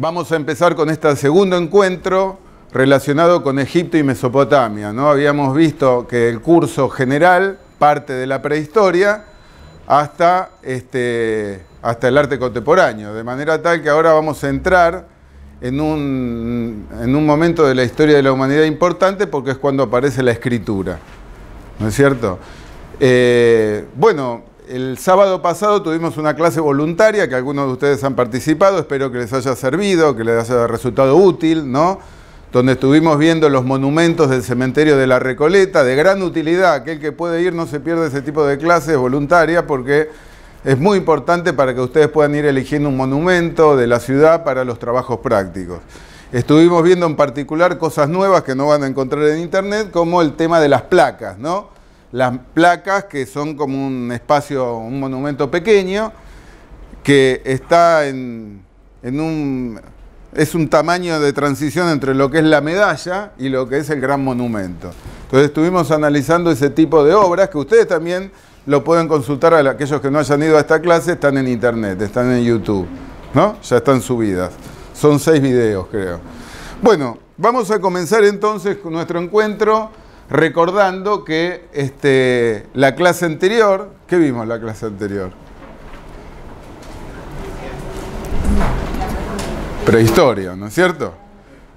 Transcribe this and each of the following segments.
Vamos a empezar con este segundo encuentro relacionado con Egipto y Mesopotamia. ¿no? Habíamos visto que el curso general parte de la prehistoria hasta, este, hasta el arte contemporáneo, de manera tal que ahora vamos a entrar en un, momento de la historia de la humanidad importante porque es cuando aparece la escritura. ¿No es cierto? Eh, bueno, el sábado pasado tuvimos una clase voluntaria que algunos de ustedes han participado, espero que les haya servido, que les haya resultado útil, ¿no? Donde estuvimos viendo los monumentos del cementerio de la Recoleta, de gran utilidad. Aquel que puede ir no se pierde ese tipo de clases voluntarias porque es muy importante para que ustedes puedan ir eligiendo un monumento de la ciudad para los trabajos prácticos. Estuvimos viendo en particular cosas nuevas que no van a encontrar en internet, como el tema de las placas, ¿no? las placas, que son como un espacio, un monumento pequeño, que está en, en un es un tamaño de transición entre lo que es la medalla y lo que es el gran monumento. Entonces estuvimos analizando ese tipo de obras que ustedes también lo pueden consultar a aquellos que no hayan ido a esta clase, están en internet, están en YouTube, ¿no? Ya están subidas. Son seis videos, creo. Bueno, vamos a comenzar entonces con nuestro encuentro recordando que este, la clase anterior, ¿qué vimos la clase anterior? Prehistoria, ¿no es cierto?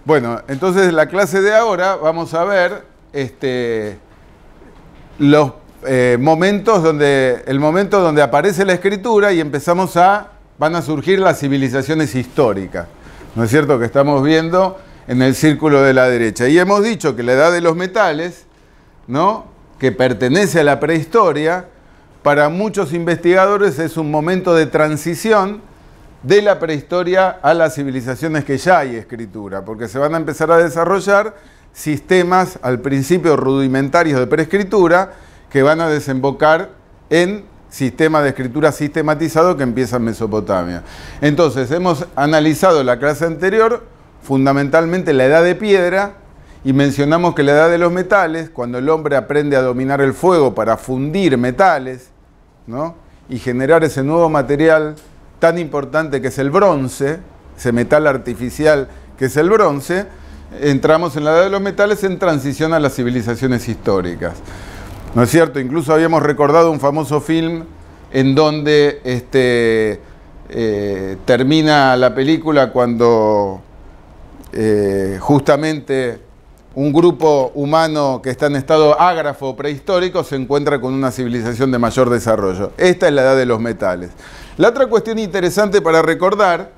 Bueno, entonces la clase de ahora vamos a ver este, los eh, momentos donde, el momento donde aparece la escritura y empezamos a, van a surgir las civilizaciones históricas. ¿No es cierto que estamos viendo en el círculo de la derecha. Y hemos dicho que la edad de los metales, ¿no? que pertenece a la prehistoria, para muchos investigadores es un momento de transición de la prehistoria a las civilizaciones que ya hay escritura, porque se van a empezar a desarrollar sistemas al principio rudimentarios de preescritura que van a desembocar en sistemas de escritura sistematizado que empieza en Mesopotamia. Entonces, hemos analizado la clase anterior fundamentalmente la edad de piedra y mencionamos que la edad de los metales, cuando el hombre aprende a dominar el fuego para fundir metales ¿no? y generar ese nuevo material tan importante que es el bronce, ese metal artificial que es el bronce, entramos en la edad de los metales en transición a las civilizaciones históricas. ¿No es cierto? Incluso habíamos recordado un famoso film en donde este, eh, termina la película cuando eh, justamente un grupo humano que está en estado ágrafo prehistórico se encuentra con una civilización de mayor desarrollo. Esta es la edad de los metales. La otra cuestión interesante para recordar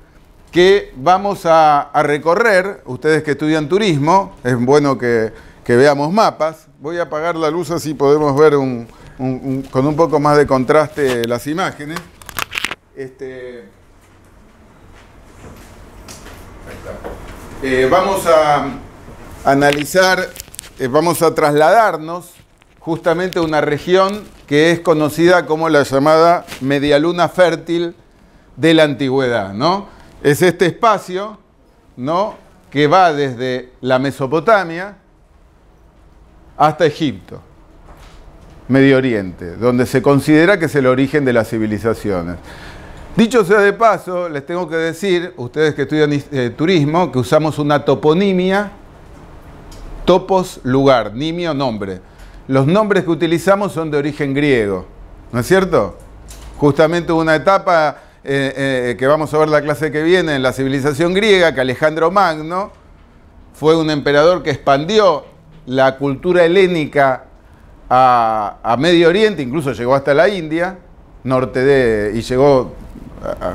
que vamos a, recorrer, ustedes que estudian turismo, es bueno que, veamos mapas. Voy a apagar la luz así podemos ver con un poco más de contraste las imágenes. Este, Eh, vamos a analizar, eh, vamos a trasladarnos justamente a una región que es conocida como la llamada medialuna fértil de la antigüedad, ¿no? Es este espacio, ¿no? Que va desde la Mesopotamia hasta Egipto, Medio Oriente, donde se considera que es el origen de las civilizaciones. Dicho sea de paso, les tengo que decir, ustedes que estudian eh, turismo, que usamos una toponimia, topos lugar, nimio nombre. Los nombres que utilizamos son de origen griego, ¿no es cierto? Justamente hubo una etapa eh, eh, que vamos a ver la clase que viene en la civilización griega, que Alejandro Magno fue un emperador que expandió la cultura helénica a, a Medio Oriente, incluso llegó hasta la India, norte de, y llegó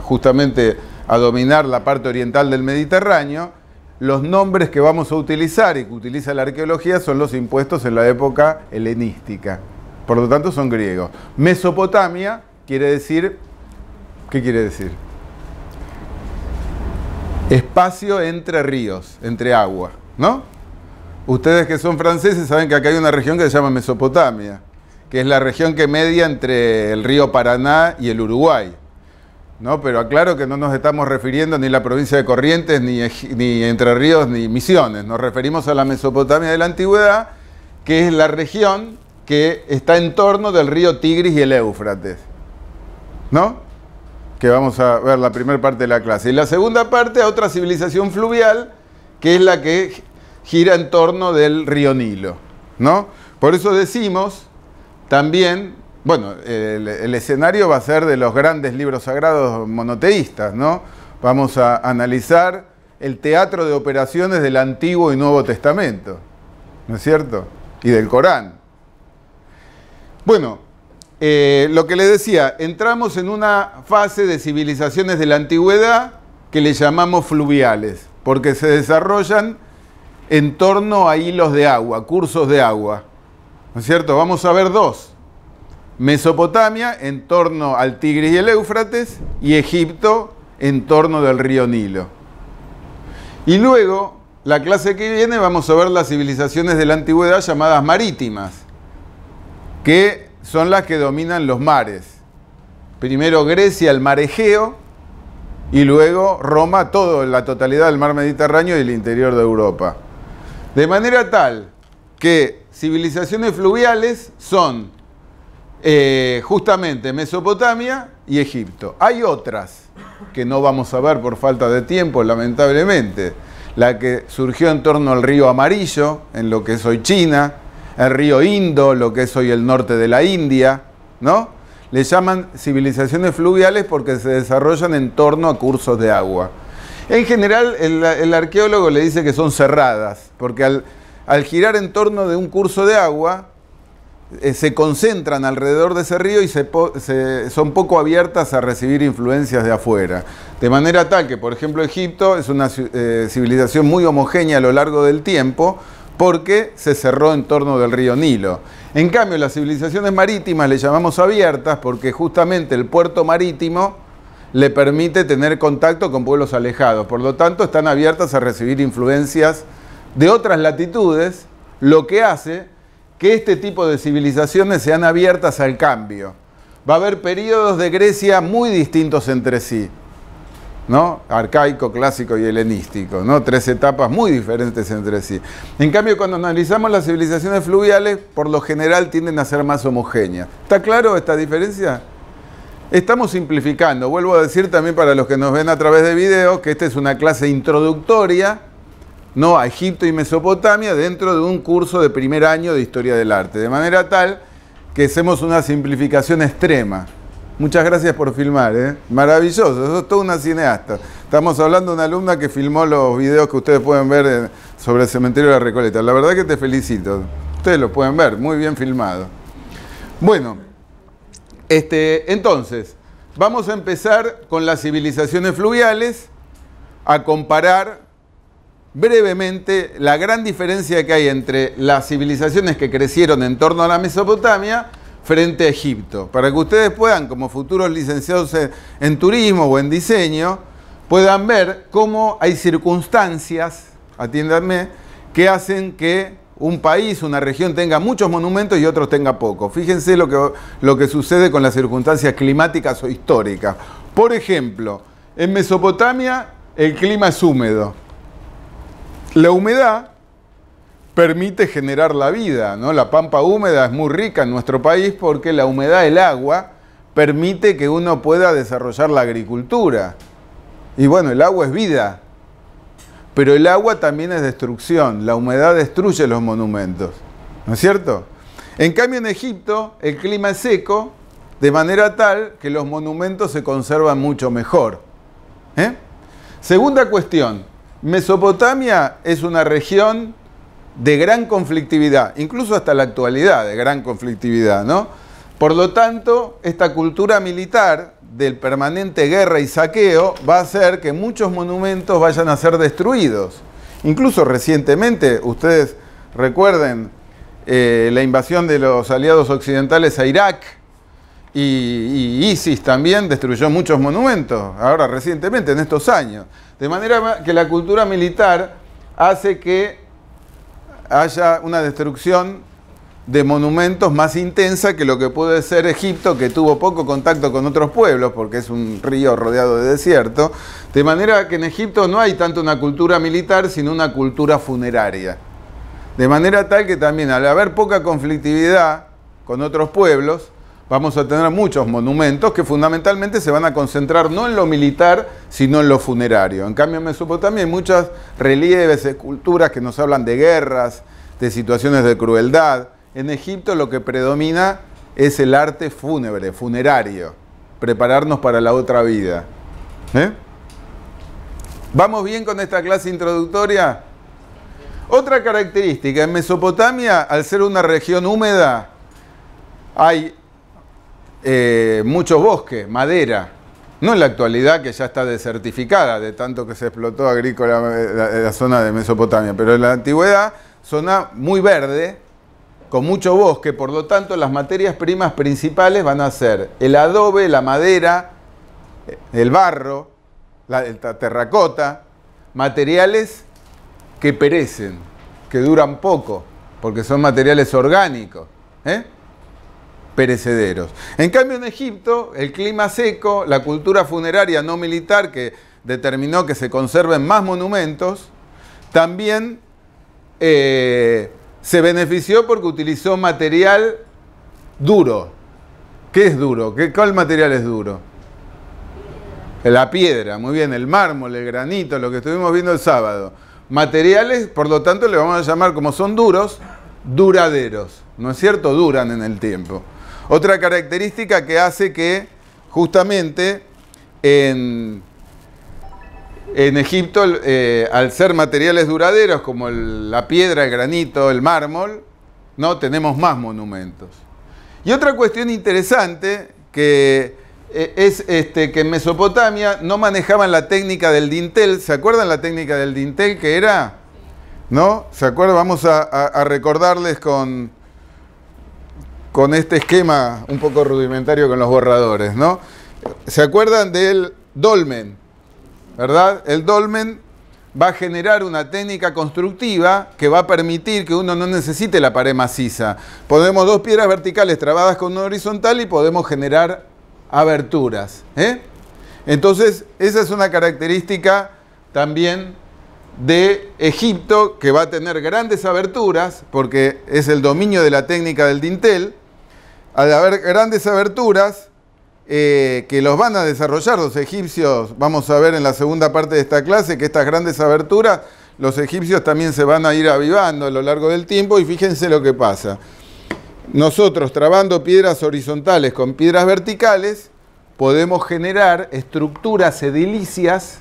justamente a dominar la parte oriental del Mediterráneo, los nombres que vamos a utilizar y que utiliza la arqueología son los impuestos en la época helenística. Por lo tanto, son griegos. Mesopotamia quiere decir, ¿qué quiere decir? Espacio entre ríos, entre agua, ¿no? Ustedes que son franceses saben que acá hay una región que se llama Mesopotamia, que es la región que media entre el río Paraná y el Uruguay pero aclaro que no nos estamos refiriendo ni a la provincia de Corrientes, ni, ni Entre Ríos, ni Misiones. Nos referimos a la Mesopotamia de la Antigüedad, que es la región que está en torno del río Tigris y el Éufrates. ¿No? Que vamos a ver la primera parte de la clase. Y la segunda parte a otra civilización fluvial, que es la que gira en torno del río Nilo. ¿No? Por eso decimos también bueno, el, escenario va a ser de los grandes libros sagrados monoteístas, ¿no? Vamos a analizar el teatro de operaciones del Antiguo y Nuevo Testamento, ¿no es cierto? Y del Corán. Bueno, eh, lo que les decía, entramos en una fase de civilizaciones de la antigüedad que le llamamos fluviales, porque se desarrollan en torno a hilos de agua, cursos de agua, ¿no es cierto? Vamos a ver dos Mesopotamia en torno al Tigris y el Éufrates y Egipto en torno del río Nilo. Y luego, la clase que viene, vamos a ver las civilizaciones de la antigüedad llamadas marítimas, que son las que dominan los mares. Primero Grecia, el mar Egeo, y luego Roma, todo, la totalidad del mar Mediterráneo y el interior de Europa. De manera tal que civilizaciones fluviales son eh, justamente Mesopotamia y Egipto. Hay otras que no vamos a ver por falta de tiempo, lamentablemente. La que surgió en torno al río Amarillo, en lo que es hoy China, el río Indo, lo que es hoy el norte de la India, ¿no? Le llaman civilizaciones fluviales porque se desarrollan en torno a cursos de agua. En general, el, arqueólogo le dice que son cerradas, porque al girar en torno de un curso de agua, eh, se concentran alrededor de ese río y se, son poco abiertas a recibir influencias de afuera. De manera tal que, por ejemplo, Egipto es una eh, civilización muy homogénea a lo largo del tiempo porque se cerró en torno del río Nilo. En cambio, las civilizaciones marítimas le llamamos abiertas porque justamente el puerto marítimo le permite tener contacto con pueblos alejados. Por lo tanto, están abiertas a recibir influencias de otras latitudes, lo que hace que este tipo de civilizaciones sean abiertas al cambio. Va a haber periodos de Grecia muy distintos entre sí, ¿no? Arcaico, clásico y helenístico, ¿no? Tres etapas muy diferentes entre sí. En cambio, cuando analizamos las civilizaciones fluviales, por lo general tienden a ser más homogéneas. ¿Está claro esta diferencia? Estamos simplificando. Vuelvo a decir también para los que nos ven a través de videos que esta es una clase introductoria no a Egipto y Mesopotamia dentro de un curso de primer año de historia del arte, de manera tal que hacemos una simplificación extrema. Muchas gracias por filmar, ¿eh? maravilloso, sos toda una cineasta. Estamos hablando de una alumna que filmó los videos que ustedes pueden ver sobre el cementerio de la Recoleta. La verdad que te felicito, ustedes lo pueden ver, muy bien filmado. Bueno, este, entonces, vamos a empezar con las civilizaciones fluviales, a comparar brevemente la gran diferencia que hay entre las civilizaciones que crecieron en torno a la Mesopotamia frente a Egipto, para que ustedes puedan, como futuros licenciados en turismo o en diseño, puedan ver cómo hay circunstancias, atiéndanme, que hacen que un país, una región tenga muchos monumentos y otros tenga pocos. Fíjense lo que, lo que sucede con las circunstancias climáticas o históricas. Por ejemplo, en Mesopotamia el clima es húmedo, la humedad permite generar la vida, ¿no? La pampa húmeda es muy rica en nuestro país porque la humedad el agua permite que uno pueda desarrollar la agricultura. Y bueno, el agua es vida, pero el agua también es destrucción, la humedad destruye los monumentos, ¿no es cierto? En cambio en Egipto el clima es seco, de manera tal que los monumentos se conservan mucho mejor. ¿eh? Segunda cuestión, Mesopotamia es una región de gran conflictividad, incluso hasta la actualidad de gran conflictividad, ¿no? Por lo tanto, esta cultura militar del permanente guerra y saqueo va a hacer que muchos monumentos vayan a ser destruidos. Incluso recientemente, ustedes recuerden eh, la invasión de los aliados occidentales a Irak, y, ISIS también destruyó muchos monumentos, ahora recientemente, en estos años. De manera que la cultura militar hace que haya una destrucción de monumentos más intensa que lo que puede ser Egipto, que tuvo poco contacto con otros pueblos, porque es un río rodeado de desierto. De manera que en Egipto no hay tanto una cultura militar, sino una cultura funeraria. De manera tal que también al haber poca conflictividad con otros pueblos, vamos a tener muchos monumentos que fundamentalmente se van a concentrar no en lo militar, sino en lo funerario. En cambio, en Mesopotamia hay muchas relieves, esculturas que nos hablan de guerras, de situaciones de crueldad. En Egipto lo que predomina es el arte fúnebre, funerario, prepararnos para la otra vida. ¿Eh? ¿Vamos bien con esta clase introductoria? Otra característica, en Mesopotamia, al ser una región húmeda, hay eh, muchos bosques, madera. No en la actualidad que ya está desertificada de tanto que se explotó agrícola eh, la, eh, la zona de Mesopotamia, pero en la antigüedad zona muy verde, con mucho bosque, por lo tanto las materias primas principales van a ser el adobe, la madera, eh, el barro, la, terracota, materiales que perecen, que duran poco, porque son materiales orgánicos perecederos. En cambio, en Egipto, el clima seco, la cultura funeraria no militar que determinó que se conserven más monumentos, también eh, se benefició porque utilizó material duro. ¿Qué es duro? ¿Qué, ¿Cuál material es duro? La piedra, muy bien, el mármol, el granito, lo que estuvimos viendo el sábado. Materiales, por lo tanto, le vamos a llamar, como son duros, duraderos. ¿No es cierto? Duran en el tiempo. Otra característica que hace que justamente en, en Egipto, eh, al ser materiales duraderos como la piedra, el granito, el mármol, no tenemos más monumentos. Y otra cuestión interesante que eh, es este, que en Mesopotamia no manejaban la técnica del dintel. ¿Se acuerdan la técnica del dintel que era? ¿No? ¿Se acuerdan? Vamos a recordarles con, con este esquema un poco rudimentario con los borradores, ¿no? ¿Se acuerdan del dolmen? ¿Verdad? El dolmen va a generar una técnica constructiva que va a permitir que uno no necesite la pared maciza. Ponemos dos piedras verticales trabadas con una horizontal y podemos generar aberturas. ¿eh? Entonces, esa es una característica también de Egipto, que va a tener grandes aberturas, porque es el dominio de la técnica del dintel, al haber grandes aberturas eh, que los van a desarrollar los egipcios, vamos a ver en la segunda parte de esta clase que estas grandes aberturas, los egipcios también se van a ir avivando a lo largo del tiempo y fíjense lo que pasa. Nosotros trabando piedras horizontales con piedras verticales, podemos generar estructuras edilicias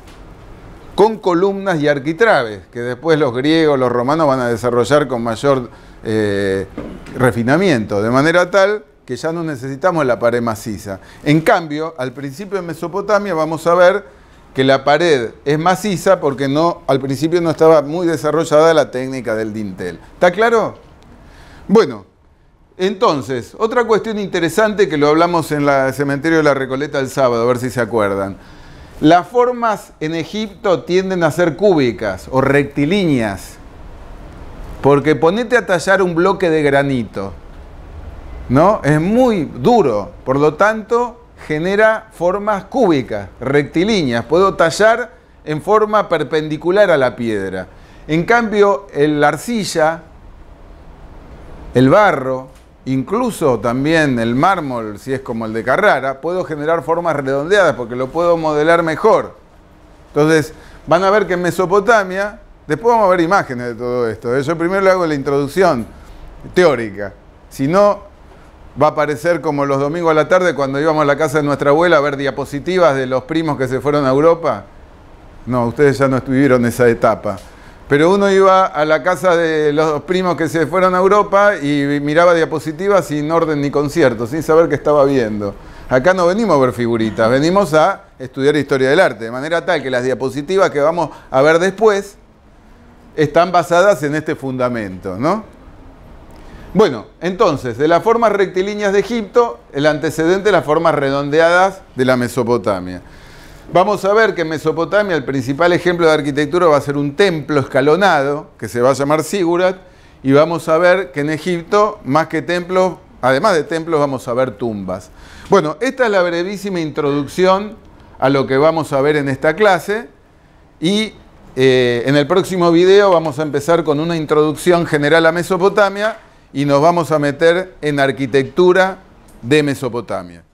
con columnas y arquitraves, que después los griegos, los romanos van a desarrollar con mayor eh, refinamiento, de manera tal que ya no necesitamos la pared maciza. En cambio, al principio en Mesopotamia vamos a ver que la pared es maciza porque no, al principio no estaba muy desarrollada la técnica del dintel. ¿Está claro? Bueno, entonces, otra cuestión interesante que lo hablamos en el cementerio de la Recoleta el sábado, a ver si se acuerdan. Las formas en Egipto tienden a ser cúbicas o rectilíneas, porque ponete a tallar un bloque de granito, ¿no? Es muy duro, por lo tanto genera formas cúbicas, rectilíneas. Puedo tallar en forma perpendicular a la piedra. En cambio, la arcilla, el barro, incluso también el mármol, si es como el de Carrara, puedo generar formas redondeadas porque lo puedo modelar mejor. Entonces, van a ver que en Mesopotamia, después vamos a ver imágenes de todo esto. Eso ¿eh? Yo primero le hago la introducción teórica. Si no, va a aparecer como los domingos a la tarde cuando íbamos a la casa de nuestra abuela a ver diapositivas de los primos que se fueron a Europa. No, ustedes ya no estuvieron en esa etapa. Pero uno iba a la casa de los primos que se fueron a Europa y miraba diapositivas sin orden ni concierto, sin saber qué estaba viendo. Acá no venimos a ver figuritas, venimos a estudiar historia del arte, de manera tal que las diapositivas que vamos a ver después están basadas en este fundamento, ¿no? Bueno, entonces, de las formas rectilíneas de Egipto, el antecedente de las formas redondeadas de la Mesopotamia. Vamos a ver que en Mesopotamia el principal ejemplo de arquitectura va a ser un templo escalonado, que se va a llamar Sigurat, y vamos a ver que en Egipto, más que templos, además de templos, vamos a ver tumbas. Bueno, esta es la brevísima introducción a lo que vamos a ver en esta clase, y eh, en el próximo video vamos a empezar con una introducción general a Mesopotamia y nos vamos a meter en arquitectura de Mesopotamia.